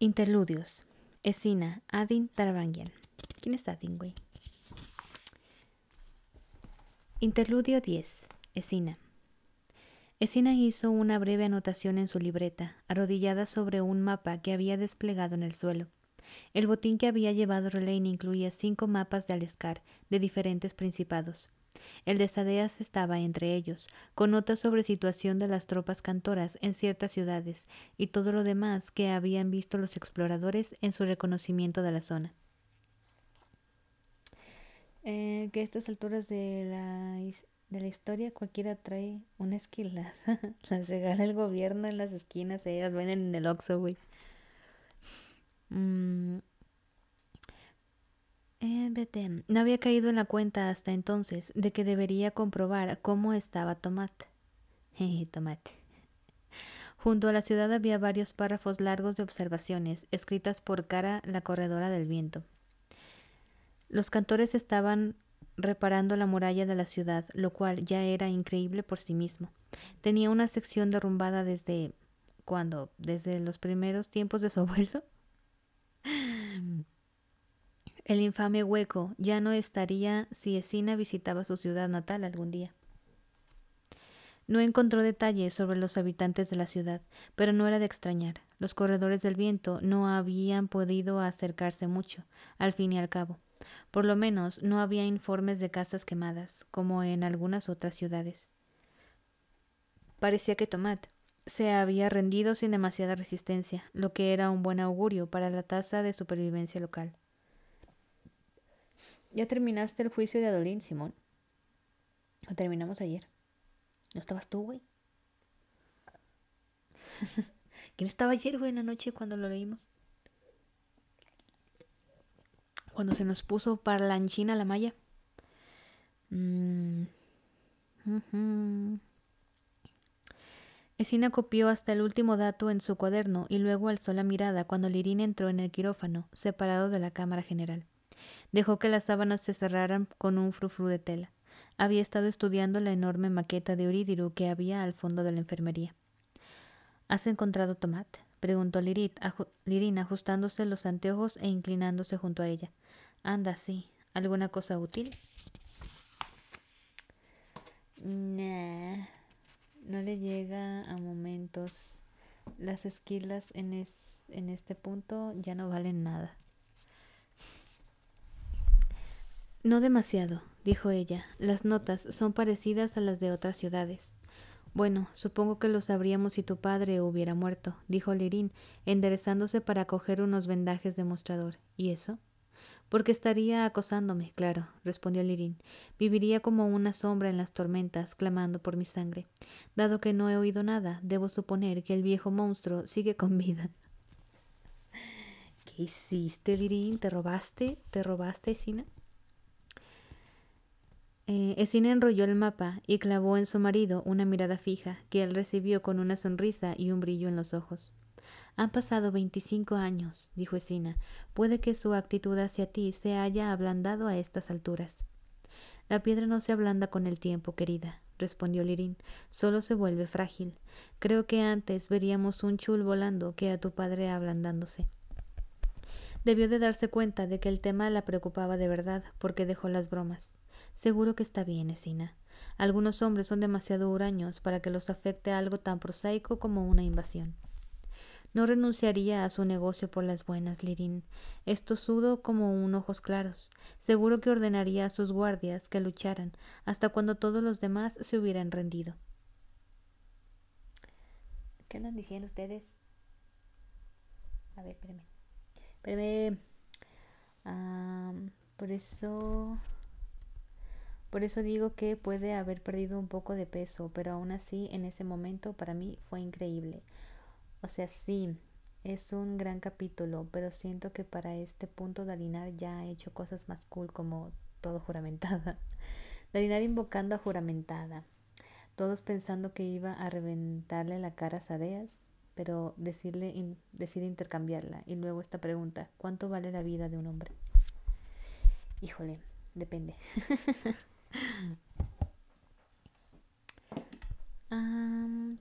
Interludios. Esina. Adin Tarabangian. ¿Quién es Adin, güey? Interludio 10. Esina. Esina hizo una breve anotación en su libreta, arrodillada sobre un mapa que había desplegado en el suelo. El botín que había llevado Relaine incluía cinco mapas de Alescar, de diferentes principados. El de Sadeas estaba entre ellos, con notas sobre situación de las tropas cantoras en ciertas ciudades y todo lo demás que habían visto los exploradores en su reconocimiento de la zona. Eh, que a estas alturas de la, de la historia cualquiera trae una esquila, las regala el gobierno en las esquinas, ellas venden en el oxo güey. Mm, eh, no había caído en la cuenta hasta entonces de que debería comprobar cómo estaba Tomat. Tomate. Junto a la ciudad había varios párrafos largos de observaciones, escritas por Cara, la corredora del viento. Los cantores estaban reparando la muralla de la ciudad, lo cual ya era increíble por sí mismo. Tenía una sección derrumbada desde... cuando, Desde los primeros tiempos de su abuelo. El infame hueco ya no estaría si Esina visitaba su ciudad natal algún día. No encontró detalles sobre los habitantes de la ciudad, pero no era de extrañar. Los corredores del viento no habían podido acercarse mucho, al fin y al cabo. Por lo menos no había informes de casas quemadas, como en algunas otras ciudades. Parecía que Tomat se había rendido sin demasiada resistencia, lo que era un buen augurio para la tasa de supervivencia local. ¿Ya terminaste el juicio de Adolín, Simón? Lo terminamos ayer. ¿No estabas tú, güey? ¿Quién estaba ayer, güey, en la noche cuando lo leímos? Cuando se nos puso para la malla. la mm. Esina copió hasta el último dato en su cuaderno y luego alzó la mirada cuando Lirín entró en el quirófano, separado de la cámara general. Dejó que las sábanas se cerraran con un frufru de tela. Había estado estudiando la enorme maqueta de Uridiru que había al fondo de la enfermería. ¿Has encontrado Tomat? preguntó Lirit, Lirin ajustándose los anteojos e inclinándose junto a ella. Anda, sí. ¿Alguna cosa útil? no le llega a momentos. Las esquilas en, en este punto ya no valen nada. No demasiado, dijo ella. Las notas son parecidas a las de otras ciudades. Bueno, supongo que lo sabríamos si tu padre hubiera muerto, dijo Lirín, enderezándose para coger unos vendajes de mostrador. ¿Y eso? Porque estaría acosándome, claro, respondió Lirín. Viviría como una sombra en las tormentas, clamando por mi sangre. Dado que no he oído nada, debo suponer que el viejo monstruo sigue con vida. ¿Qué hiciste, Lirín? ¿Te robaste? ¿Te robaste, Sina? Esina eh, enrolló el mapa y clavó en su marido una mirada fija que él recibió con una sonrisa y un brillo en los ojos. Han pasado veinticinco años, dijo Esina. Puede que su actitud hacia ti se haya ablandado a estas alturas. La piedra no se ablanda con el tiempo, querida, respondió Lirín. Solo se vuelve frágil. Creo que antes veríamos un chul volando que a tu padre ablandándose. Debió de darse cuenta de que el tema la preocupaba de verdad, porque dejó las bromas. Seguro que está bien, Esina. Algunos hombres son demasiado huraños para que los afecte algo tan prosaico como una invasión. No renunciaría a su negocio por las buenas, Lirin. Esto sudo como un ojos claros. Seguro que ordenaría a sus guardias que lucharan hasta cuando todos los demás se hubieran rendido. ¿Qué andan diciendo ustedes? A ver, espérame. por eso... Por eso digo que puede haber perdido un poco de peso, pero aún así en ese momento para mí fue increíble. O sea, sí, es un gran capítulo, pero siento que para este punto Dalinar ya ha hecho cosas más cool como todo juramentada. Dalinar invocando a juramentada. Todos pensando que iba a reventarle la cara a Sadeas, pero decirle decide intercambiarla. Y luego esta pregunta, ¿cuánto vale la vida de un hombre? Híjole, depende. Um,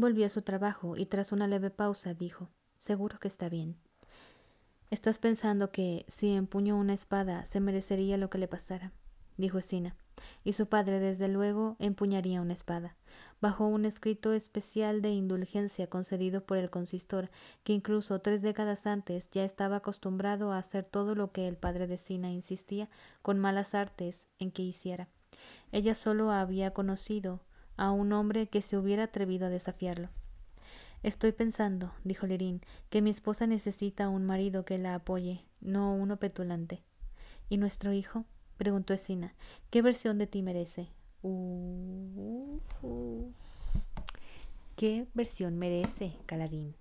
volvió a su trabajo y tras una leve pausa dijo, seguro que está bien. Estás pensando que si empuñó una espada se merecería lo que le pasara, dijo Sina y su padre desde luego empuñaría una espada, bajo un escrito especial de indulgencia concedido por el consistor, que incluso tres décadas antes ya estaba acostumbrado a hacer todo lo que el padre de Sina insistía con malas artes en que hiciera. Ella solo había conocido a un hombre que se hubiera atrevido a desafiarlo. Estoy pensando, dijo Lerín, que mi esposa necesita un marido que la apoye, no uno petulante. ¿Y nuestro hijo? preguntó Sina. ¿Qué versión de ti merece? ¿Qué versión merece, Caladín?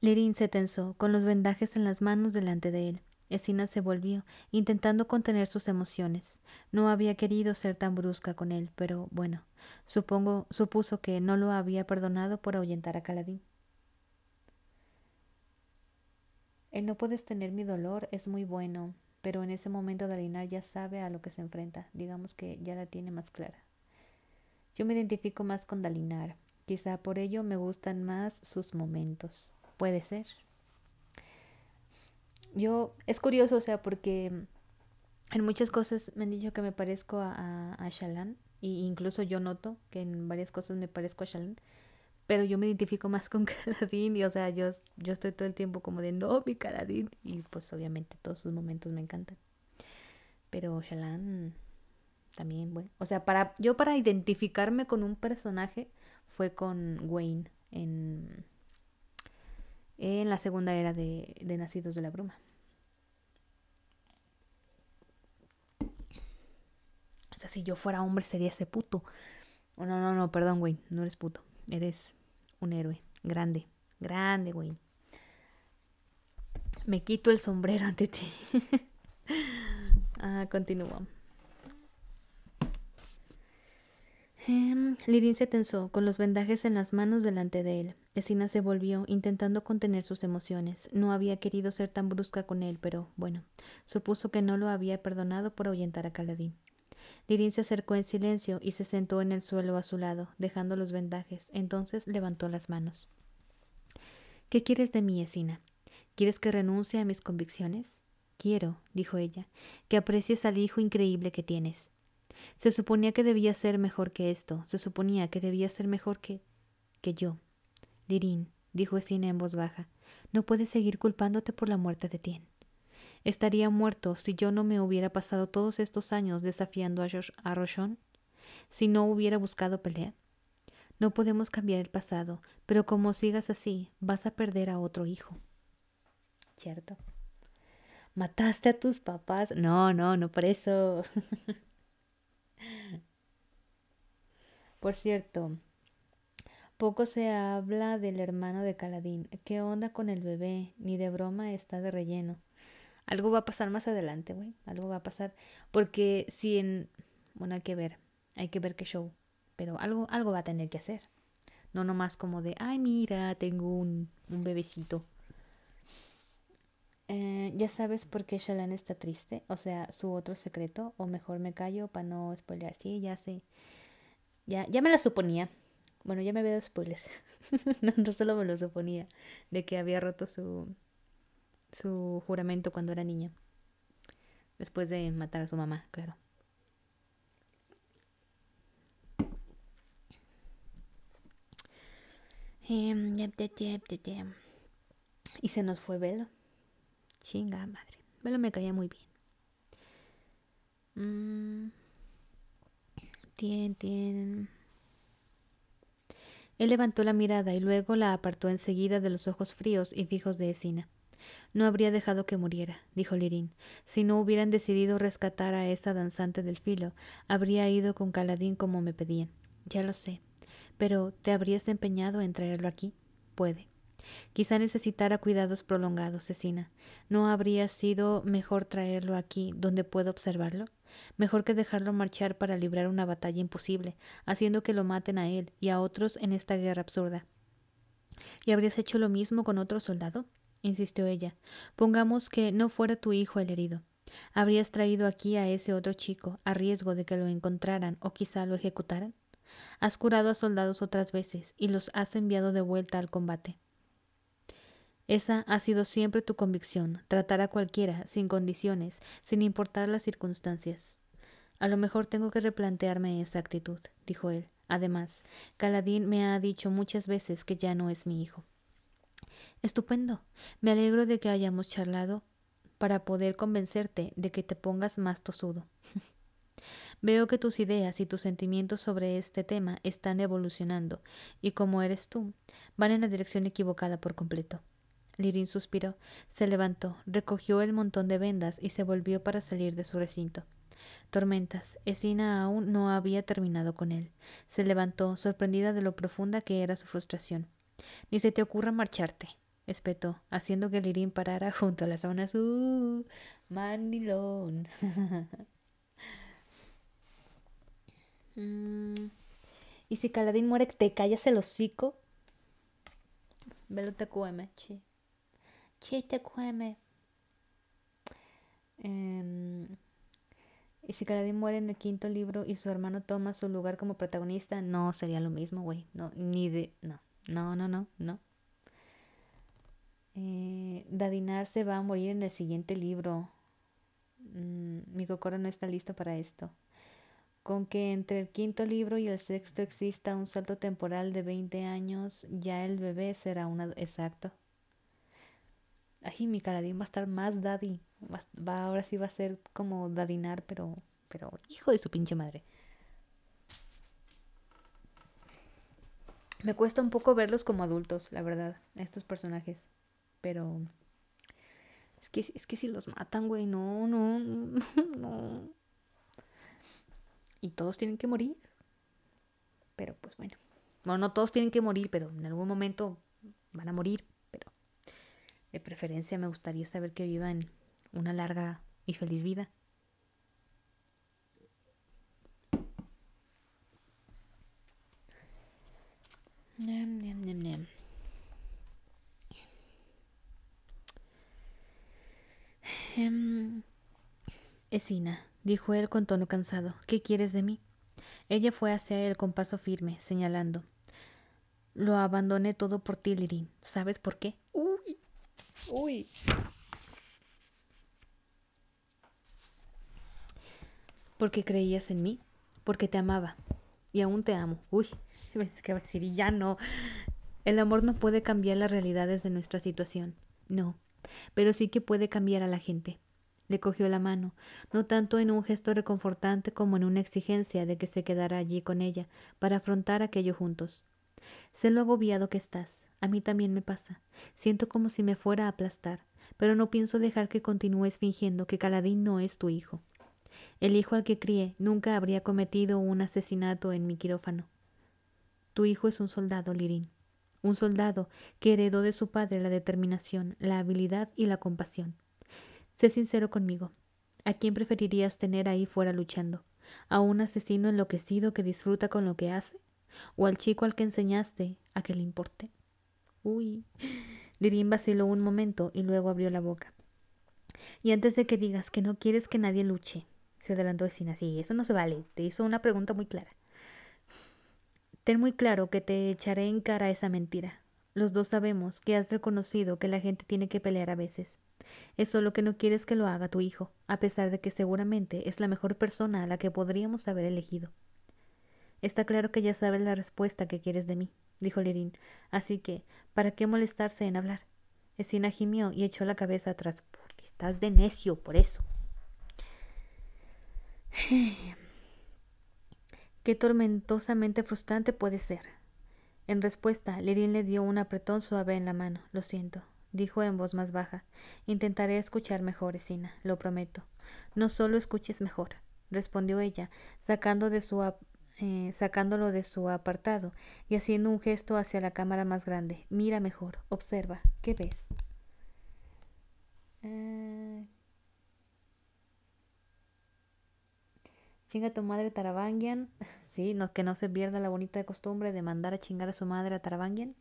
Lirín se tensó, con los vendajes en las manos delante de él. Esina se volvió, intentando contener sus emociones. No había querido ser tan brusca con él, pero bueno, supongo, supuso que no lo había perdonado por ahuyentar a Caladín. El no puedes tener mi dolor es muy bueno, pero en ese momento Dalinar ya sabe a lo que se enfrenta, digamos que ya la tiene más clara. Yo me identifico más con Dalinar, quizá por ello me gustan más sus momentos, puede ser. Yo, es curioso, o sea, porque en muchas cosas me han dicho que me parezco a, a, Y e incluso yo noto que en varias cosas me parezco a Shalan, pero yo me identifico más con Caladín y o sea, yo, yo estoy todo el tiempo como de no, mi Caladín y pues obviamente todos sus momentos me encantan. Pero Shalan también, bueno, o sea, para yo para identificarme con un personaje fue con Wayne en en la segunda era de, de Nacidos de la Bruma. O sea, si yo fuera hombre sería ese puto. no, no, no, perdón, Wayne, no eres puto. Eres un héroe. Grande. Grande, güey. Me quito el sombrero ante ti. ah, continúo. Em, Lirin se tensó, con los vendajes en las manos delante de él. Esina se volvió, intentando contener sus emociones. No había querido ser tan brusca con él, pero bueno, supuso que no lo había perdonado por ahuyentar a Caladín. Lirin se acercó en silencio y se sentó en el suelo a su lado, dejando los vendajes. Entonces levantó las manos. ¿Qué quieres de mí, Esina? ¿Quieres que renuncie a mis convicciones? Quiero, dijo ella, que aprecies al hijo increíble que tienes. Se suponía que debía ser mejor que esto, se suponía que debía ser mejor que. que yo. Dirín, dijo Esina en voz baja, no puedes seguir culpándote por la muerte de Tien. ¿Estaría muerto si yo no me hubiera pasado todos estos años desafiando a, George ¿Si no hubiera buscado pelea? No podemos cambiar el pasado, pero como sigas así, vas a perder a otro hijo. ¿Cierto? ¿Mataste a tus papás? No, no, no por eso. por cierto, poco se habla del hermano de Caladín. ¿Qué onda con el bebé? Ni de broma está de relleno. Algo va a pasar más adelante, güey. Algo va a pasar. Porque si en... Bueno, hay que ver. Hay que ver qué show. Pero algo, algo va a tener que hacer. No nomás como de, ay, mira, tengo un, bebecito. Eh, ya sabes por qué Shalan está triste. O sea, su otro secreto. O mejor me callo para no spoiler Sí, ya sé. Ya, ya me la suponía. Bueno, ya me había dado spoiler. no, no solo me lo suponía. De que había roto su, su juramento cuando era niña. Después de matar a su mamá, claro. Em, y se nos fue Velo. Chinga madre. Velo me caía muy bien. Mm. Tien, tien. Él levantó la mirada y luego la apartó enseguida de los ojos fríos y fijos de Esina. No habría dejado que muriera, dijo Lirín. Si no hubieran decidido rescatar a esa danzante del filo, habría ido con Caladín como me pedían. Ya lo sé. Pero ¿te habrías empeñado en traerlo aquí? Puede. Quizá necesitara cuidados prolongados, Cecina. ¿No habría sido mejor traerlo aquí, donde puedo observarlo? Mejor que dejarlo marchar para librar una batalla imposible, haciendo que lo maten a él y a otros en esta guerra absurda. ¿Y habrías hecho lo mismo con otro soldado? insistió ella. Pongamos que no fuera tu hijo el herido. ¿Habrías traído aquí a ese otro chico a riesgo de que lo encontraran o quizá lo ejecutaran? Has curado a soldados otras veces y los has enviado de vuelta al combate. Esa ha sido siempre tu convicción, tratar a cualquiera, sin condiciones, sin importar las circunstancias. A lo mejor tengo que replantearme esa actitud, dijo él. Además, Caladín me ha dicho muchas veces que ya no es mi hijo. Estupendo. Me alegro de que hayamos charlado para poder convencerte de que te pongas más tosudo. Veo que tus ideas y tus sentimientos sobre este tema están evolucionando, y como eres tú, van en la dirección equivocada por completo. Lirin suspiró, se levantó, recogió el montón de vendas y se volvió para salir de su recinto. Tormentas. Esina aún no había terminado con él. Se levantó, sorprendida de lo profunda que era su frustración. Ni se te ocurra marcharte, espetó, haciendo que Lirín parara junto a las zona su ¡Mandilón! Mm. ¿Y si Caladín muere, te callas el hocico? Velo te cueme, chi. te cueme. Em, y si Caladín muere en el quinto libro y su hermano toma su lugar como protagonista, no sería lo mismo, güey. No, ni de. No, no, no, no, no. Eh, dadinar se va a morir en el siguiente libro. Mm, mi cocoro no está listo para esto. Con que entre el quinto libro y el sexto exista un salto temporal de 20 años, ya el bebé será un Exacto. Ay, mi Caladín va a estar más daddy. ahora sí va a ser como dadinar, pero, pero hijo de su pinche madre. Me cuesta un poco verlos como adultos, la verdad, estos personajes. Pero es que, es que si los matan, güey, no, no, no. Y todos tienen que morir. Pero pues bueno. Bueno, no todos tienen que morir, pero en algún momento van a morir. Pero de preferencia me gustaría saber que vivan una larga y feliz vida. dijo él con tono cansado, ¿qué quieres de mí? Ella fue hacia él con paso firme, señalando. Lo abandoné todo por ti, Lirín. ¿Sabes por qué? Uy. Uy. Porque creías en mí, porque te amaba. Y aún te amo. Uy, ves que va a decir, y ya no. El amor no puede cambiar las realidades de nuestra situación. No. Pero sí que puede cambiar a la gente. Le cogió la mano, no tanto en un gesto reconfortante como en una exigencia de que se quedara allí con ella para afrontar aquello juntos. Sé lo agobiado que estás. A mí también me pasa. Siento como si me fuera a aplastar, pero no pienso dejar que continúes fingiendo que Caladín no es tu hijo. El hijo al que crié nunca habría cometido un asesinato en mi quirófano. Tu hijo es un soldado, Lirín. Un soldado que heredó de su padre la determinación, la habilidad y la compasión. Sé sincero conmigo. ¿A quién preferirías tener ahí fuera luchando? ¿A un asesino enloquecido que disfruta con lo que hace? ¿O al chico al que enseñaste a que le importe? Uy. Dirín vaciló un momento y luego abrió la boca. Y antes de que digas que no quieres que nadie luche, se adelantó sin así, eso no se vale, te hizo una pregunta muy clara. Ten muy claro que te echaré en cara esa mentira. Los dos sabemos que has reconocido que la gente tiene que pelear a veces. Es solo que no quieres que lo haga tu hijo, a pesar de que seguramente es la mejor persona a la que podríamos haber elegido. Está claro que ya sabes la respuesta que quieres de mí, dijo Lirin. así que, ¿para qué molestarse en hablar? Esina gimió y echó la cabeza atrás, porque estás de necio por eso. Qué tormentosamente frustrante puede ser, en respuesta, Lirin le dio un apretón suave en la mano. Lo siento, dijo en voz más baja. Intentaré escuchar mejor, Esina, lo prometo. No solo escuches mejor, respondió ella, sacando de su eh, sacándolo de su apartado y haciendo un gesto hacia la cámara más grande. Mira mejor, observa, ¿qué ves? Ah. Chinga tu madre, Tarabangian. ¿sí? No, que no se pierda la bonita costumbre de mandar a chingar a su madre a Tarabanguien.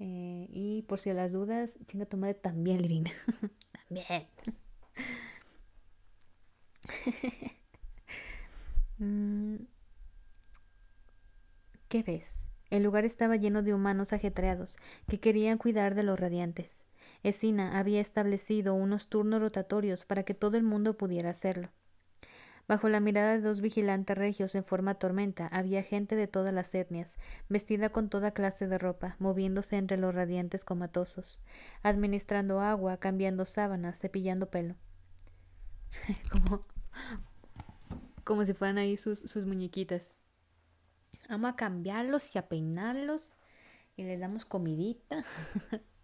Eh, y por si las dudas, chinga tu madre también, Lirina. también. Mm, ¿Qué ves? El lugar estaba lleno de humanos ajetreados que querían cuidar de los radiantes. Esina había establecido unos turnos rotatorios para que todo el mundo pudiera hacerlo. Bajo la mirada de dos vigilantes regios en forma tormenta había gente de todas las etnias, vestida con toda clase de ropa, moviéndose entre los radiantes comatosos, administrando agua, cambiando sábanas, cepillando pelo. como, como si fueran ahí sus, sus muñequitas. Vamos a cambiarlos y a peinarlos y les damos comidita.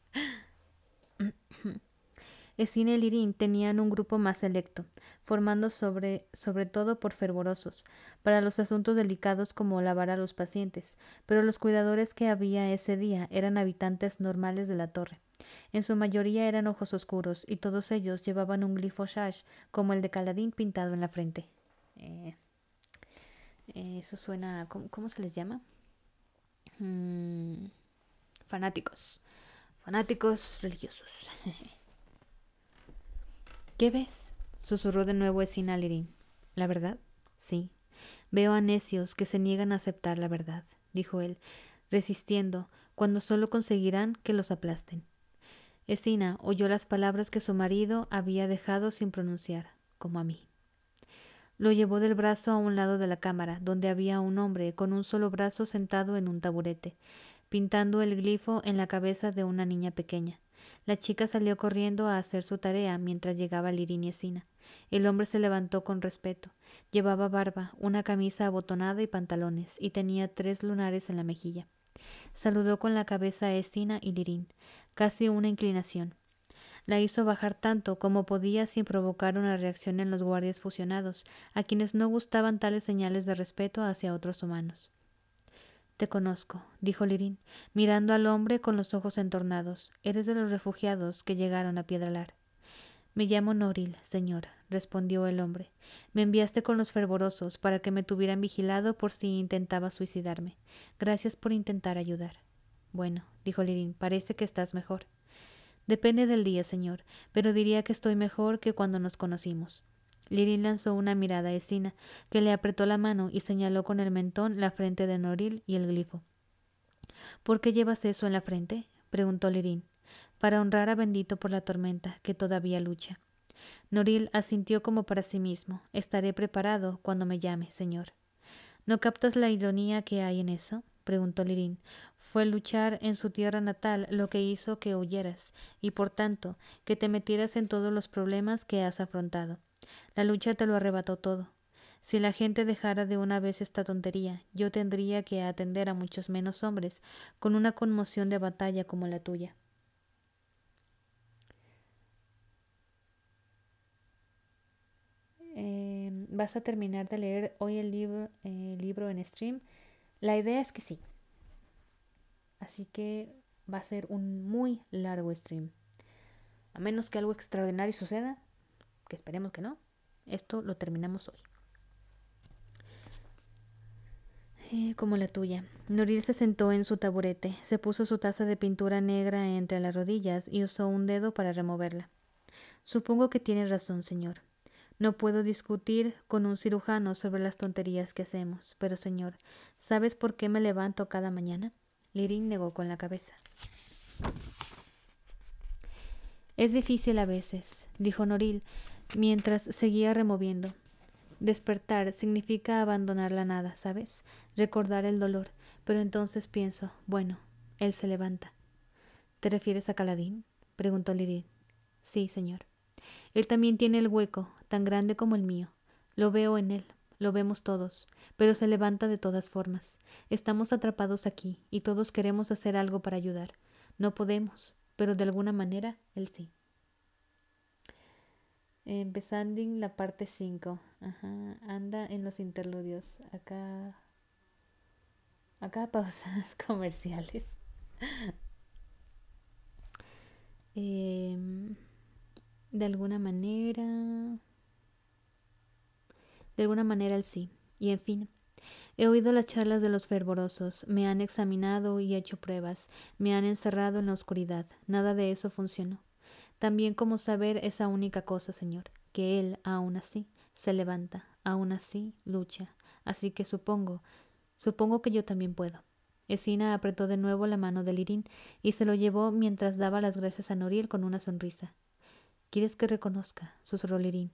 Escina y Lirín tenían un grupo más selecto, formando sobre, sobre todo por fervorosos, para los asuntos delicados como lavar a los pacientes, pero los cuidadores que había ese día eran habitantes normales de la torre. En su mayoría eran ojos oscuros, y todos ellos llevaban un glifo shash, como el de Caladín pintado en la frente. Eh, eso suena. ¿cómo, se les llama? Mm, fanáticos. Fanáticos religiosos. ¿Qué ves? susurró de nuevo Lirín. ¿La verdad? Sí. Veo a necios que se niegan a aceptar la verdad, dijo él, resistiendo, cuando solo conseguirán que los aplasten. Esina oyó las palabras que su marido había dejado sin pronunciar, como a mí. Lo llevó del brazo a un lado de la cámara, donde había un hombre con un solo brazo sentado en un taburete, pintando el glifo en la cabeza de una niña pequeña. La chica salió corriendo a hacer su tarea mientras llegaba Esina. El hombre se levantó con respeto. Llevaba barba, una camisa abotonada y pantalones, y tenía tres lunares en la mejilla. Saludó con la cabeza a Esina y Lirín, casi una inclinación. La hizo bajar tanto como podía sin provocar una reacción en los guardias fusionados, a quienes no gustaban tales señales de respeto hacia otros humanos. Te conozco, dijo Lirín, mirando al hombre con los ojos entornados. Eres de los refugiados que llegaron a Piedralar. Me llamo Noril, señora, respondió el hombre. Me enviaste con los fervorosos para que me tuvieran vigilado por si intentaba suicidarme. Gracias por intentar ayudar. Bueno, dijo Lirín, parece que estás mejor. Depende del día, señor, pero diría que estoy mejor que cuando nos conocimos. Lirin lanzó una mirada a Esina, que le apretó la mano y señaló con el mentón la frente de Noril y el glifo. ¿Por qué llevas eso en la frente? preguntó Lirin. Para honrar a Bendito por la tormenta que todavía lucha. Noril asintió como para sí mismo. Estaré preparado cuando me llame, señor. ¿No captas la ironía que hay en eso? preguntó Lirín. Fue luchar en su tierra natal lo que hizo que huyeras, y por tanto, que te metieras en todos los problemas que has afrontado. La lucha te lo arrebató todo. Si la gente dejara de una vez esta tontería, yo tendría que atender a muchos menos hombres con una conmoción de batalla como la tuya. Em, ¿Vas a terminar de leer hoy el libro, eh, libro en stream? La idea es que sí. Así que va a ser un muy largo stream. A menos que algo extraordinario suceda, que esperemos que no, esto lo terminamos hoy. Eh, como la tuya. Noril se sentó en su taburete, se puso su taza de pintura negra entre las rodillas y usó un dedo para removerla. Supongo que tiene razón, señor. No puedo discutir con un cirujano sobre las tonterías que hacemos, pero señor, ¿sabes por qué me levanto cada mañana? Lirin negó con la cabeza. Es difícil a veces, dijo Noril, mientras seguía removiendo. Despertar significa abandonar la nada, ¿sabes? Recordar el dolor. Pero entonces pienso, bueno, él se levanta. ¿Te refieres a Caladín? preguntó Lirid. Sí, señor. Él también tiene el hueco, tan grande como el mío. Lo veo en él, lo vemos todos, pero se levanta de todas formas. Estamos atrapados aquí, y todos queremos hacer algo para ayudar. No podemos, pero de alguna manera él sí. Empezando en la parte 5. Anda en los interludios. Acá. Acá pausas comerciales. Em, de alguna manera. De alguna manera el sí. Y en fin. He oído las charlas de los fervorosos, me han examinado y hecho pruebas, me han encerrado en la oscuridad. Nada de eso funcionó. También como saber esa única cosa, Señor, que Él aún así se levanta, aún así lucha. Así que supongo, supongo que yo también puedo. Esina apretó de nuevo la mano de Lirín y se lo llevó mientras daba las gracias a Noriel con una sonrisa. ¿Quieres que reconozca, susurró Lirín,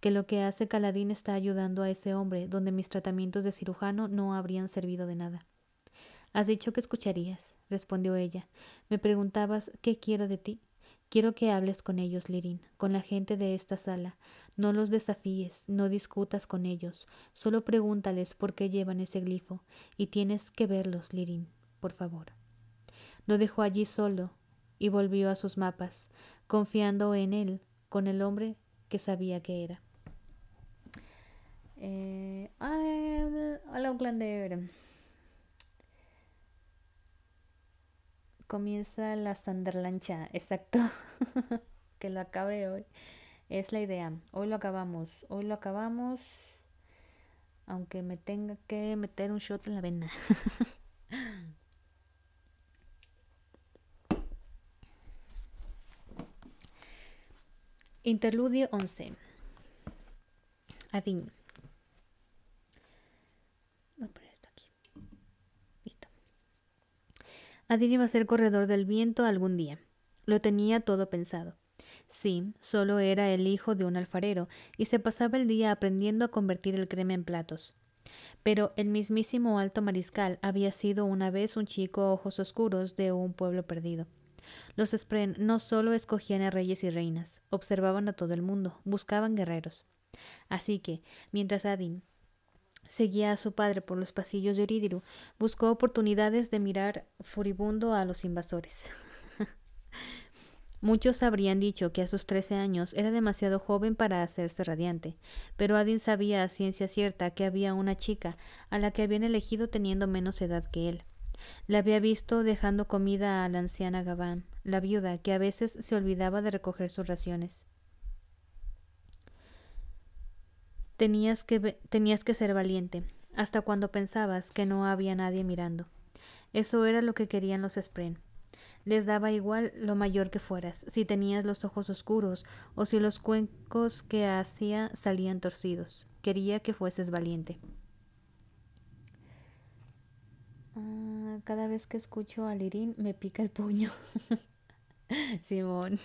que lo que hace Caladín está ayudando a ese hombre donde mis tratamientos de cirujano no habrían servido de nada? Has dicho que escucharías, respondió ella. Me preguntabas qué quiero de ti Quiero que hables con ellos, Lirin, con la gente de esta sala. No los desafíes, no discutas con ellos, solo pregúntales por qué llevan ese glifo, y tienes que verlos, Lirin, por favor. Lo dejó allí solo y volvió a sus mapas, confiando en él, con el hombre que sabía que era. Eh, ah, comienza la sanderlancha, exacto, que lo acabe hoy. Es la idea, hoy lo acabamos, hoy lo acabamos, aunque me tenga que meter un shot en la vena. Interludio 11. Adin. Adin iba a ser corredor del viento algún día. Lo tenía todo pensado. Sí, solo era el hijo de un alfarero y se pasaba el día aprendiendo a convertir el creme en platos. Pero el mismísimo alto mariscal había sido una vez un chico ojos oscuros de un pueblo perdido. Los Spren no solo escogían a reyes y reinas, observaban a todo el mundo, buscaban guerreros. Así que, mientras Adin Seguía a su padre por los pasillos de Oridiru, Buscó oportunidades de mirar furibundo a los invasores. Muchos habrían dicho que a sus trece años era demasiado joven para hacerse radiante, pero Adin sabía a ciencia cierta que había una chica a la que habían elegido teniendo menos edad que él. La había visto dejando comida a la anciana Gabán, la viuda, que a veces se olvidaba de recoger sus raciones. Tenías que, tenías que ser valiente, hasta cuando pensabas que no había nadie mirando. Eso era lo que querían los Spren. Les daba igual lo mayor que fueras, si tenías los ojos oscuros o si los cuencos que hacía salían torcidos. Quería que fueses valiente. Ah, cada vez que escucho a Lirín me pica el puño. Simón.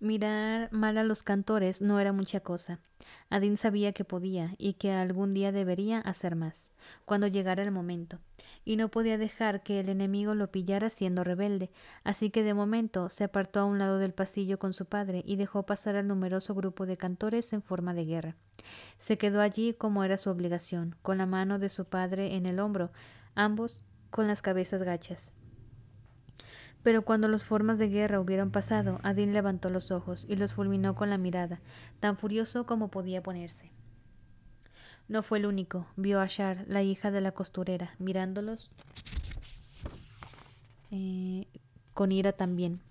Mirar mal a los cantores no era mucha cosa. Adin sabía que podía y que algún día debería hacer más, cuando llegara el momento, y no podía dejar que el enemigo lo pillara siendo rebelde, así que de momento se apartó a un lado del pasillo con su padre y dejó pasar al numeroso grupo de cantores en forma de guerra. Se quedó allí como era su obligación, con la mano de su padre en el hombro, ambos con las cabezas gachas. Pero cuando las formas de guerra hubieron pasado, Adin levantó los ojos y los fulminó con la mirada, tan furioso como podía ponerse. No fue el único, vio a Shar, la hija de la costurera, mirándolos eh, con ira también.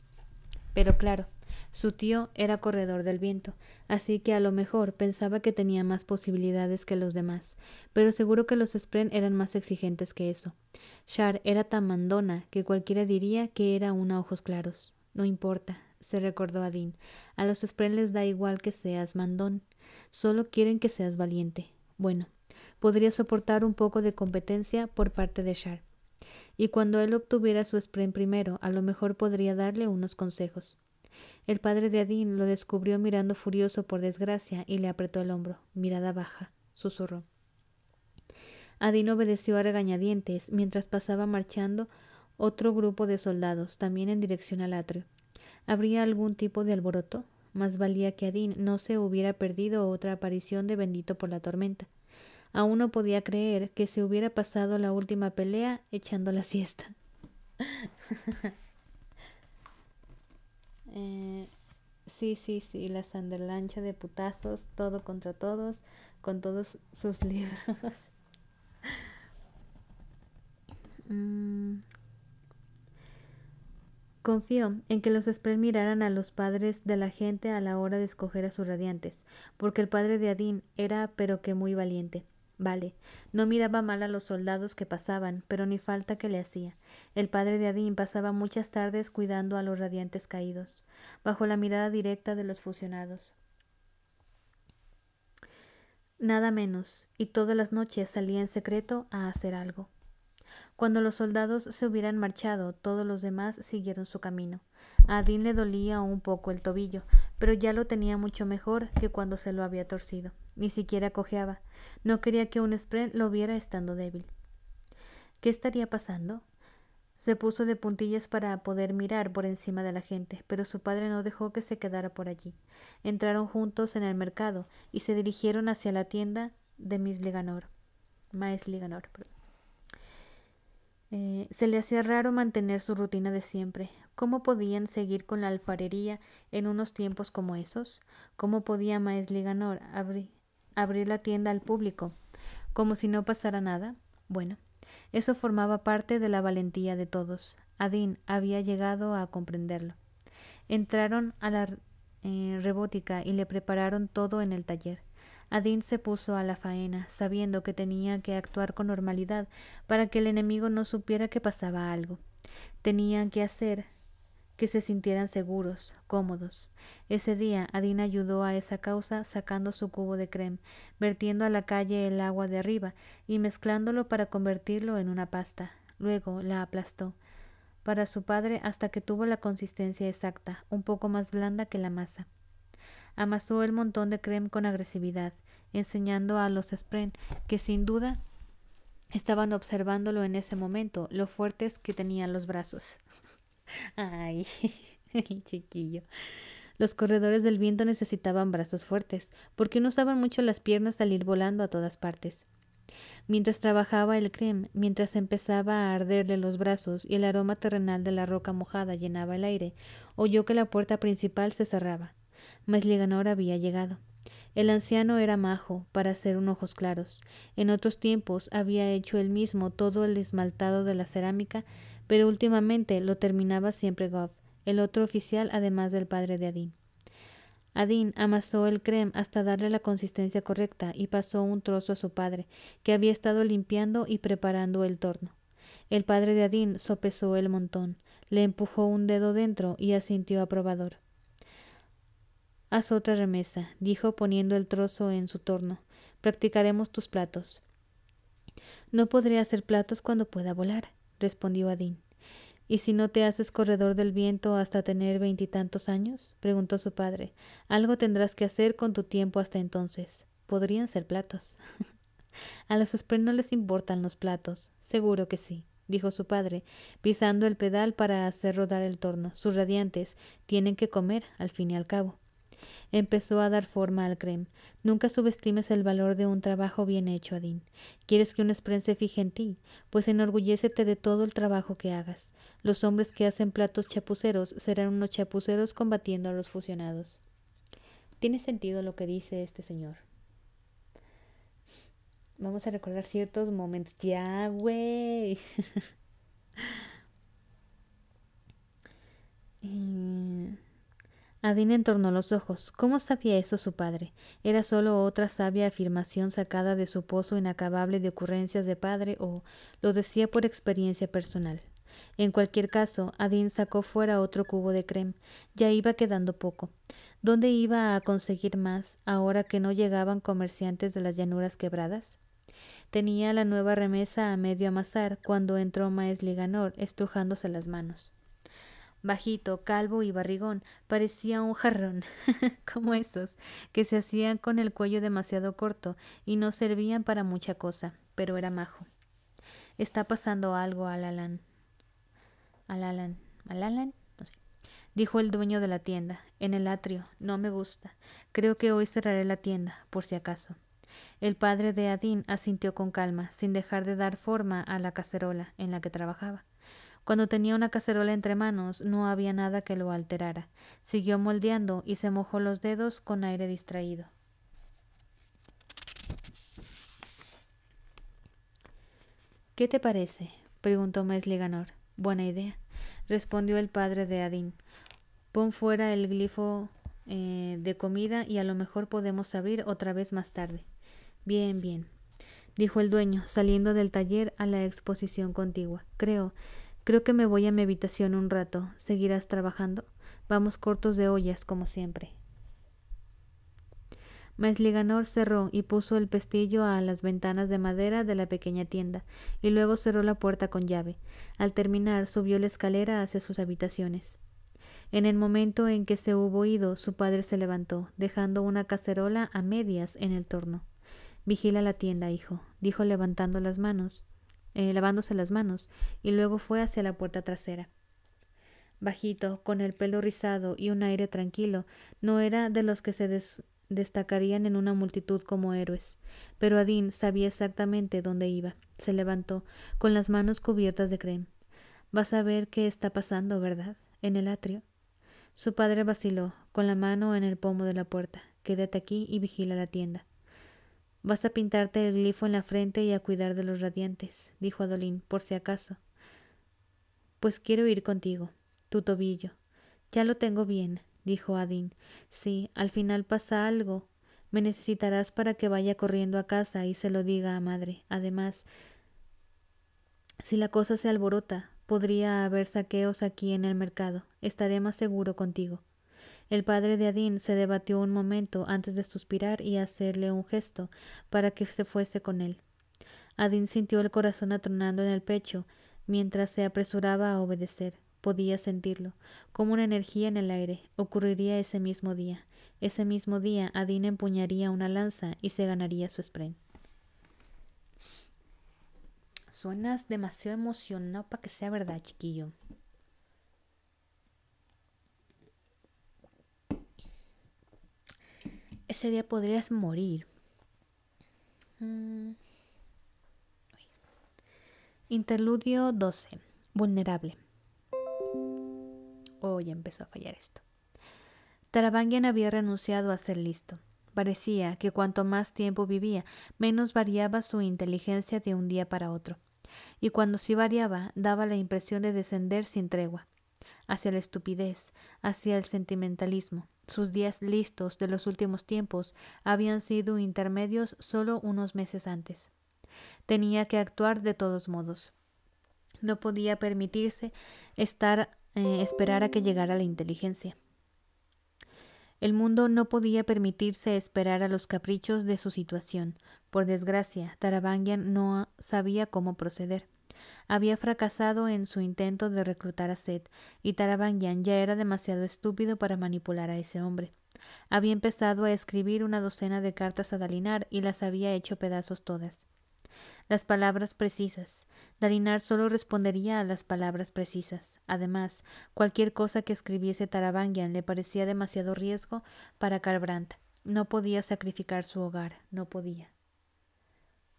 Pero claro, su tío era corredor del viento, así que a lo mejor pensaba que tenía más posibilidades que los demás, pero seguro que los Spren eran más exigentes que eso. Shar era tan mandona que cualquiera diría que era una ojos claros. No importa, se recordó a A los Spren les da igual que seas mandón, solo quieren que seas valiente. Bueno, podría soportar un poco de competencia por parte de Shar. Y cuando él obtuviera su Spren primero, a lo mejor podría darle unos consejos. El padre de Adín lo descubrió mirando furioso por desgracia y le apretó el hombro. Mirada baja, susurró. Adín obedeció a regañadientes mientras pasaba marchando otro grupo de soldados, también en dirección al atrio. ¿Habría algún tipo de alboroto? Más valía que Adín no se hubiera perdido otra aparición de bendito por la tormenta. Aún no podía creer que se hubiera pasado la última pelea echando la siesta. Eh, sí, sí, sí, la sanderlancha de putazos, todo contra todos, con todos sus libros. Mm. Confío en que los spray miraran a los padres de la gente a la hora de escoger a sus radiantes, porque el padre de Adín era pero que muy valiente. Vale, no miraba mal a los soldados que pasaban, pero ni falta que le hacía. El padre de Adín pasaba muchas tardes cuidando a los radiantes caídos, bajo la mirada directa de los fusionados. Nada menos, y todas las noches salía en secreto a hacer algo. Cuando los soldados se hubieran marchado, todos los demás siguieron su camino. A Adín le dolía un poco el tobillo, pero ya lo tenía mucho mejor que cuando se lo había torcido. Ni siquiera cojeaba. No quería que un spray lo viera estando débil. ¿Qué estaría pasando? Se puso de puntillas para poder mirar por encima de la gente, pero su padre no dejó que se quedara por allí. Entraron juntos en el mercado y se dirigieron hacia la tienda de Miss Liganor. Maes Liganor, eh, se le hacía raro mantener su rutina de siempre. ¿Cómo podían seguir con la alfarería en unos tiempos como esos? ¿Cómo podía Maes Liganor abrir? abrir la tienda al público, como si no pasara nada. Bueno, eso formaba parte de la valentía de todos. Adin había llegado a comprenderlo. Entraron a la eh, rebótica y le prepararon todo en el taller. Adín se puso a la faena, sabiendo que tenía que actuar con normalidad para que el enemigo no supiera que pasaba algo. Tenían que hacer que se sintieran seguros, cómodos. Ese día, Adina ayudó a esa causa sacando su cubo de creme, vertiendo a la calle el agua de arriba y mezclándolo para convertirlo en una pasta. Luego la aplastó para su padre hasta que tuvo la consistencia exacta, un poco más blanda que la masa. Amasó el montón de creme con agresividad, enseñando a los Spren que sin duda estaban observándolo en ese momento, lo fuertes que tenían los brazos. Ay, chiquillo. Los corredores del viento necesitaban brazos fuertes, porque no usaban mucho las piernas al ir volando a todas partes. Mientras trabajaba el creme, mientras empezaba a arderle los brazos y el aroma terrenal de la roca mojada llenaba el aire, oyó que la puerta principal se cerraba. Mas Liganor había llegado. El anciano era majo, para hacer un ojos claros. En otros tiempos había hecho él mismo todo el esmaltado de la cerámica pero últimamente lo terminaba siempre Goff, el otro oficial además del padre de Adin. Adin amasó el creme hasta darle la consistencia correcta y pasó un trozo a su padre, que había estado limpiando y preparando el torno. El padre de Adin sopesó el montón, le empujó un dedo dentro y asintió aprobador. Haz otra remesa, dijo poniendo el trozo en su torno. Practicaremos tus platos. No podré hacer platos cuando pueda volar, respondió Adín. ¿Y si no te haces corredor del viento hasta tener veintitantos años? preguntó su padre. Algo tendrás que hacer con tu tiempo hasta entonces. Podrían ser platos. A los Spren no les importan los platos. Seguro que sí, dijo su padre, pisando el pedal para hacer rodar el torno. Sus radiantes tienen que comer, al fin y al cabo. Empezó a dar forma al creme. Nunca subestimes el valor de un trabajo bien hecho, Adin. Quieres que un esprense se fije en ti, pues enorgullécete de todo el trabajo que hagas. Los hombres que hacen platos chapuceros serán unos chapuceros combatiendo a los fusionados. Tiene sentido lo que dice este señor. Vamos a recordar ciertos momentos. Ya, güey. Eh, Adín entornó los ojos. ¿Cómo sabía eso su padre? ¿Era solo otra sabia afirmación sacada de su pozo inacabable de ocurrencias de padre o lo decía por experiencia personal? En cualquier caso, Adin sacó fuera otro cubo de creme. Ya iba quedando poco. ¿Dónde iba a conseguir más ahora que no llegaban comerciantes de las llanuras quebradas? Tenía la nueva remesa a medio amasar cuando entró Maes Liganor, estrujándose las manos bajito, calvo y barrigón, parecía un jarrón, como esos, que se hacían con el cuello demasiado corto y no servían para mucha cosa, pero era majo. Está pasando algo al Alan. Al No sé. Dijo el dueño de la tienda, en el atrio. No me gusta. Creo que hoy cerraré la tienda, por si acaso. El padre de Adín asintió con calma, sin dejar de dar forma a la cacerola en la que trabajaba. Cuando tenía una cacerola entre manos, no había nada que lo alterara. Siguió moldeando y se mojó los dedos con aire distraído. ¿Qué te parece? preguntó Liganor. Buena idea, respondió el padre de Adín. Pon fuera el glifo eh, de comida y a lo mejor podemos abrir otra vez más tarde. Bien, bien, dijo el dueño, saliendo del taller a la exposición contigua. Creo Creo que me voy a mi habitación un rato. ¿Seguirás trabajando? Vamos cortos de ollas, como siempre. Maesliganor cerró y puso el pestillo a las ventanas de madera de la pequeña tienda, y luego cerró la puerta con llave. Al terminar, subió la escalera hacia sus habitaciones. En el momento en que se hubo ido, su padre se levantó, dejando una cacerola a medias en el torno. Vigila la tienda, hijo, dijo levantando las manos. Eh, lavándose las manos, y luego fue hacia la puerta trasera. Bajito, con el pelo rizado y un aire tranquilo, no era de los que se destacarían en una multitud como héroes. Pero Adín sabía exactamente dónde iba. Se levantó, con las manos cubiertas de crema. Vas a ver qué está pasando, ¿verdad? En el atrio. Su padre vaciló, con la mano en el pomo de la puerta. Quédate aquí y vigila la tienda. Vas a pintarte el glifo en la frente y a cuidar de los radiantes, dijo Adolín, por si acaso. Pues quiero ir contigo, tu tobillo. Ya lo tengo bien, dijo Adín. Si al final pasa algo, me necesitarás para que vaya corriendo a casa y se lo diga a madre. Además, si la cosa se alborota, podría haber saqueos aquí en el mercado. Estaré más seguro contigo. El padre de Adín se debatió un momento antes de suspirar y hacerle un gesto para que se fuese con él. Adín sintió el corazón atronando en el pecho mientras se apresuraba a obedecer. Podía sentirlo, como una energía en el aire. Ocurriría ese mismo día. Ese mismo día Adín empuñaría una lanza y se ganaría su sprint. Suenas demasiado emocionado para que sea verdad, chiquillo. ese día podrías morir. Mm. Interludio 12. Vulnerable. Hoy oh, empezó a fallar esto. Tarabangian había renunciado a ser listo. Parecía que cuanto más tiempo vivía, menos variaba su inteligencia de un día para otro. Y cuando sí variaba, daba la impresión de descender sin tregua hacia la estupidez, hacia el sentimentalismo. Sus días listos de los últimos tiempos habían sido intermedios solo unos meses antes. Tenía que actuar de todos modos. No podía permitirse estar eh, esperar a que llegara la inteligencia. El mundo no podía permitirse esperar a los caprichos de su situación. Por desgracia, Tarabangian no sabía cómo proceder. Había fracasado en su intento de reclutar a Seth, y Tarabangian ya era demasiado estúpido para manipular a ese hombre. Había empezado a escribir una docena de cartas a Dalinar y las había hecho pedazos todas. Las palabras precisas. Dalinar solo respondería a las palabras precisas. Además, cualquier cosa que escribiese Tarabangian le parecía demasiado riesgo para carbrant No podía sacrificar su hogar, no podía.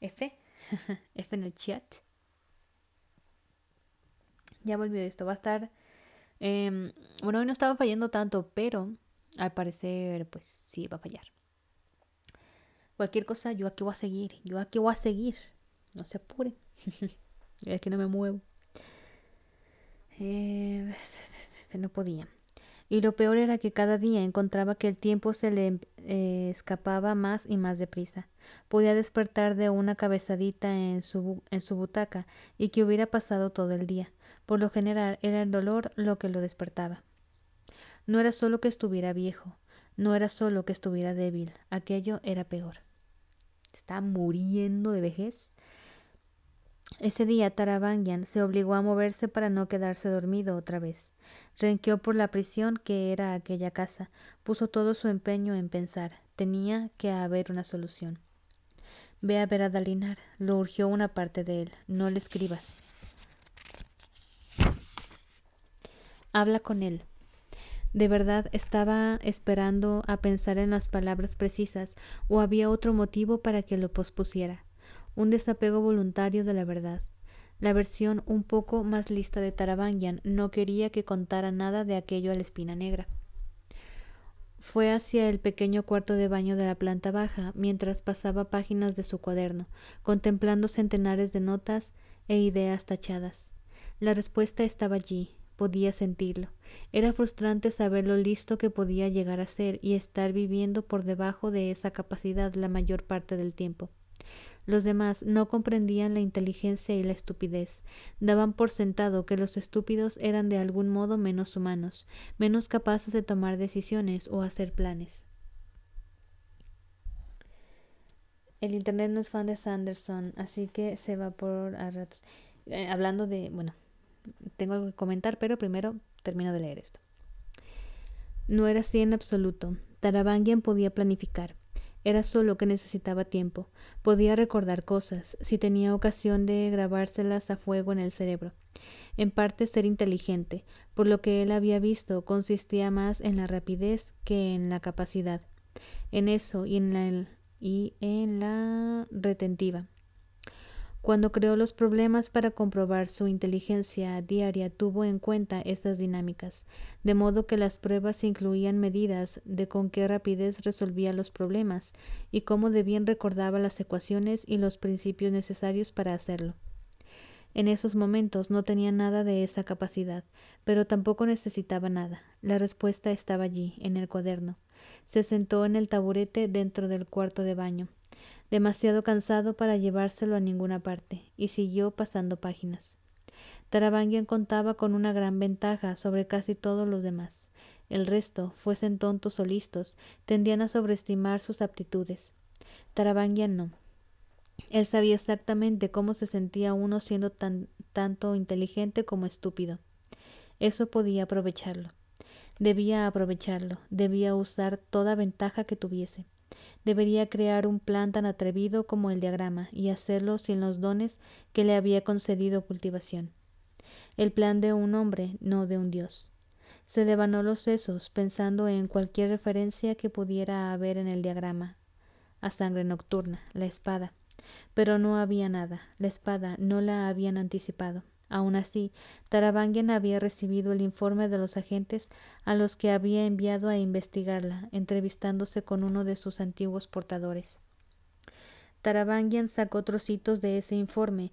F. F en el chat ya volvió esto, va a estar... Em, bueno, hoy no estaba fallando tanto, pero al parecer, pues sí, va a fallar. Cualquier cosa, yo aquí voy a seguir, yo aquí voy a seguir. No se apure es que no me muevo. Eh, no podía y lo peor era que cada día encontraba que el tiempo se le eh, escapaba más y más deprisa. Podía despertar de una cabezadita en su, en su butaca y que hubiera pasado todo el día. Por lo general era el dolor lo que lo despertaba. No era solo que estuviera viejo, no era solo que estuviera débil, aquello era peor. ¿Está muriendo de vejez? Ese día Tarabangian se obligó a moverse para no quedarse dormido otra vez. Renqueó por la prisión que era aquella casa, puso todo su empeño en pensar. Tenía que haber una solución. Ve a ver a Dalinar, lo urgió una parte de él. No le escribas. Habla con él. De verdad estaba esperando a pensar en las palabras precisas o había otro motivo para que lo pospusiera un desapego voluntario de la verdad. La versión un poco más lista de Tarabangian no quería que contara nada de aquello a la espina negra. Fue hacia el pequeño cuarto de baño de la planta baja mientras pasaba páginas de su cuaderno, contemplando centenares de notas e ideas tachadas. La respuesta estaba allí, podía sentirlo. Era frustrante saber lo listo que podía llegar a ser y estar viviendo por debajo de esa capacidad la mayor parte del tiempo. Los demás no comprendían la inteligencia y la estupidez. Daban por sentado que los estúpidos eran de algún modo menos humanos, menos capaces de tomar decisiones o hacer planes. El Internet no es fan de Sanderson, así que se va por a ratos. Eh, hablando de, bueno, tengo algo que comentar, pero primero termino de leer esto. No era así en absoluto. Tarabangian podía planificar era solo que necesitaba tiempo. Podía recordar cosas, si tenía ocasión de grabárselas a fuego en el cerebro. En parte ser inteligente, por lo que él había visto, consistía más en la rapidez que en la capacidad. En eso y en la, y en la retentiva. Cuando creó los problemas para comprobar su inteligencia diaria tuvo en cuenta estas dinámicas, de modo que las pruebas incluían medidas de con qué rapidez resolvía los problemas y cómo de bien recordaba las ecuaciones y los principios necesarios para hacerlo. En esos momentos no tenía nada de esa capacidad, pero tampoco necesitaba nada. La respuesta estaba allí, en el cuaderno. Se sentó en el taburete dentro del cuarto de baño demasiado cansado para llevárselo a ninguna parte, y siguió pasando páginas. Tarabangian contaba con una gran ventaja sobre casi todos los demás. El resto, fuesen tontos o listos, tendían a sobreestimar sus aptitudes. Tarabangian no. Él sabía exactamente cómo se sentía uno siendo tan, tanto inteligente como estúpido. Eso podía aprovecharlo. Debía aprovecharlo, debía usar toda ventaja que tuviese debería crear un plan tan atrevido como el diagrama y hacerlo sin los dones que le había concedido cultivación. El plan de un hombre, no de un dios. Se devanó los sesos pensando en cualquier referencia que pudiera haber en el diagrama. A sangre nocturna, la espada. Pero no había nada. La espada no la habían anticipado. Aún así, Tarabangian había recibido el informe de los agentes a los que había enviado a investigarla, entrevistándose con uno de sus antiguos portadores. Tarabangian sacó trocitos de ese informe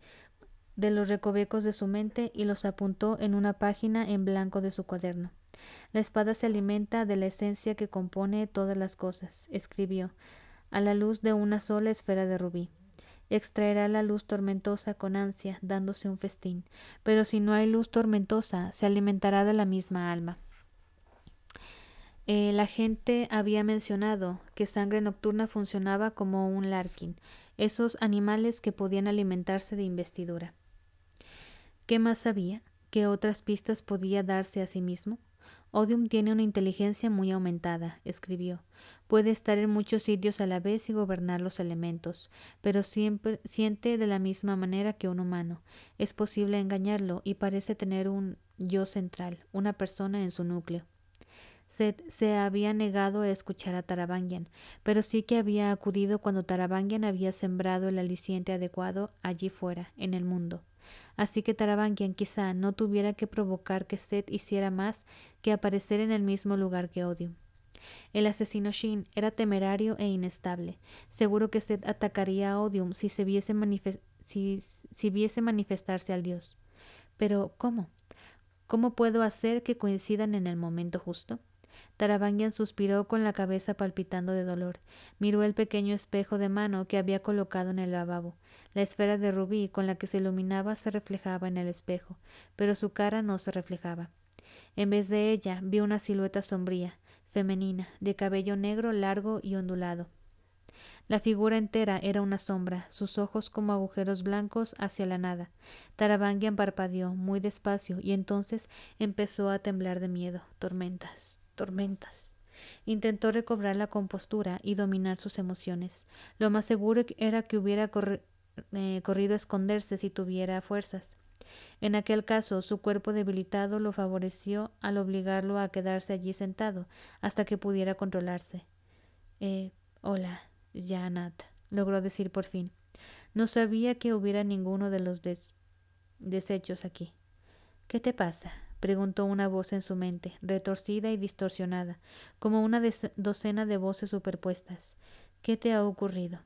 de los recovecos de su mente y los apuntó en una página en blanco de su cuaderno. La espada se alimenta de la esencia que compone todas las cosas, escribió, a la luz de una sola esfera de rubí extraerá la luz tormentosa con ansia, dándose un festín, pero si no hay luz tormentosa, se alimentará de la misma alma. Eh, la gente había mencionado que sangre nocturna funcionaba como un larkin, esos animales que podían alimentarse de investidura. ¿Qué más sabía? ¿Qué otras pistas podía darse a sí mismo? Odium tiene una inteligencia muy aumentada, escribió. Puede estar en muchos sitios a la vez y gobernar los elementos, pero siempre siente de la misma manera que un humano. Es posible engañarlo y parece tener un yo central, una persona en su núcleo. Seth se había negado a escuchar a Tarabangian, pero sí que había acudido cuando Tarabangian había sembrado el aliciente adecuado allí fuera, en el mundo así que Tarabangian quizá no tuviera que provocar que Seth hiciera más que aparecer en el mismo lugar que Odium. El asesino Shin era temerario e inestable. Seguro que Seth atacaría a Odium si se viese, si viese manifestarse al dios. Pero ¿cómo? ¿Cómo puedo hacer que coincidan en el momento justo? Tarabangian suspiró con la cabeza palpitando de dolor. Miró el pequeño espejo de mano que había colocado en el lavabo. La esfera de rubí con la que se iluminaba se reflejaba en el espejo, pero su cara no se reflejaba. En vez de ella vi una silueta sombría, femenina, de cabello negro largo y ondulado. La figura entera era una sombra, sus ojos como agujeros blancos hacia la nada. Tarabangian parpadeó muy despacio y entonces empezó a temblar de miedo. Tormentas, tormentas. Intentó recobrar la compostura y dominar sus emociones. Lo más seguro era que hubiera corre eh, corrido a esconderse si tuviera fuerzas. En aquel caso, su cuerpo debilitado lo favoreció al obligarlo a quedarse allí sentado hasta que pudiera controlarse. Eh, hola, Janat, logró decir por fin. No sabía que hubiera ninguno de los desechos aquí. ¿Qué te pasa? preguntó una voz en su mente, retorcida y distorsionada, como una docena de voces superpuestas. ¿Qué te ha ocurrido?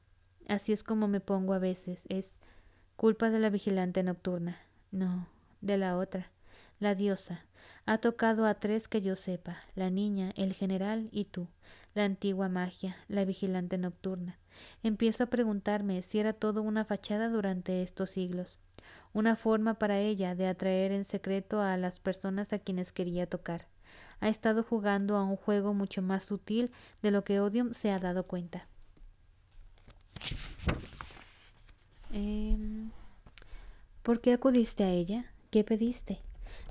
Así es como me pongo a veces. Es culpa de la vigilante nocturna. No, de la otra. La diosa. Ha tocado a tres que yo sepa. La niña, el general y tú. La antigua magia, la vigilante nocturna. Empiezo a preguntarme si era todo una fachada durante estos siglos. Una forma para ella de atraer en secreto a las personas a quienes quería tocar. Ha estado jugando a un juego mucho más sutil de lo que Odium se ha dado cuenta. Em, ¿Por qué acudiste a ella? ¿Qué pediste?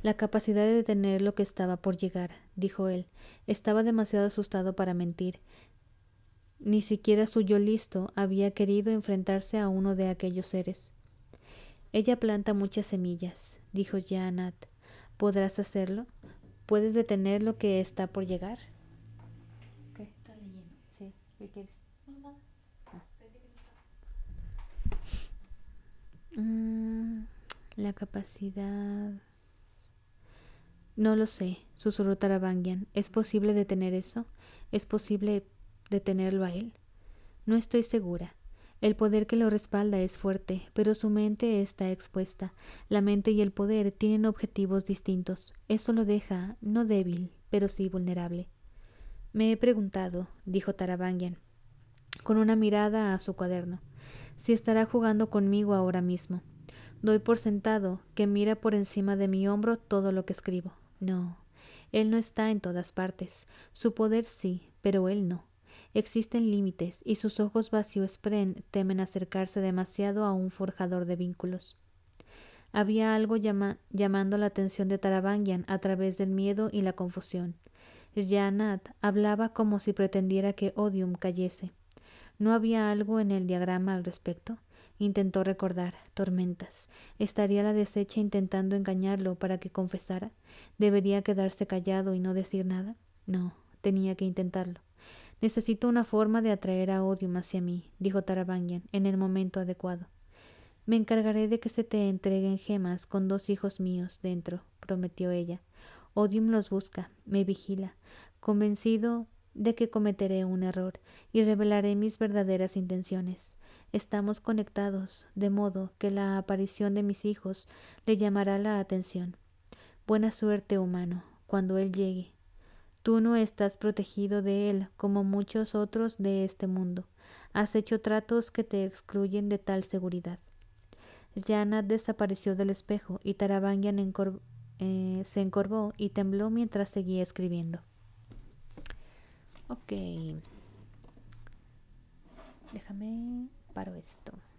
La capacidad de detener lo que estaba por llegar, dijo él. Estaba demasiado asustado para mentir. Ni siquiera su yo listo había querido enfrentarse a uno de aquellos seres. Ella planta muchas semillas, dijo Nat. ¿Podrás hacerlo? ¿Puedes detener lo que está por llegar? Está leyendo. Mm, la capacidad... No lo sé, susurró Tarabangian. ¿Es posible detener eso? ¿Es posible detenerlo a él? No estoy segura. El poder que lo respalda es fuerte, pero su mente está expuesta. La mente y el poder tienen objetivos distintos. Eso lo deja, no débil, pero sí vulnerable. Me he preguntado, dijo Tarabangian, con una mirada a su cuaderno si estará jugando conmigo ahora mismo. Doy por sentado que mira por encima de mi hombro todo lo que escribo. No, él no está en todas partes. Su poder sí, pero él no. Existen límites y sus ojos vacíos preen temen acercarse demasiado a un forjador de vínculos. Había algo llamando la atención de Tarabangian a través del miedo y la confusión. Janat hablaba como si pretendiera que Odium cayese. ¿No había algo en el diagrama al respecto? Intentó recordar. Tormentas. ¿Estaría la deshecha intentando engañarlo para que confesara? ¿Debería quedarse callado y no decir nada? No, tenía que intentarlo. Necesito una forma de atraer a Odium hacia mí, dijo Tarabangian, en el momento adecuado. Me encargaré de que se te entreguen gemas con dos hijos míos dentro, prometió ella. Odium los busca, me vigila. Convencido de que cometeré un error y revelaré mis verdaderas intenciones. Estamos conectados, de modo que la aparición de mis hijos le llamará la atención. Buena suerte, humano, cuando él llegue. Tú no estás protegido de él como muchos otros de este mundo. Has hecho tratos que te excluyen de tal seguridad. Yana desapareció del espejo y Tarabangian eh, se encorvó y tembló mientras seguía escribiendo. Ok. Déjame paro esto.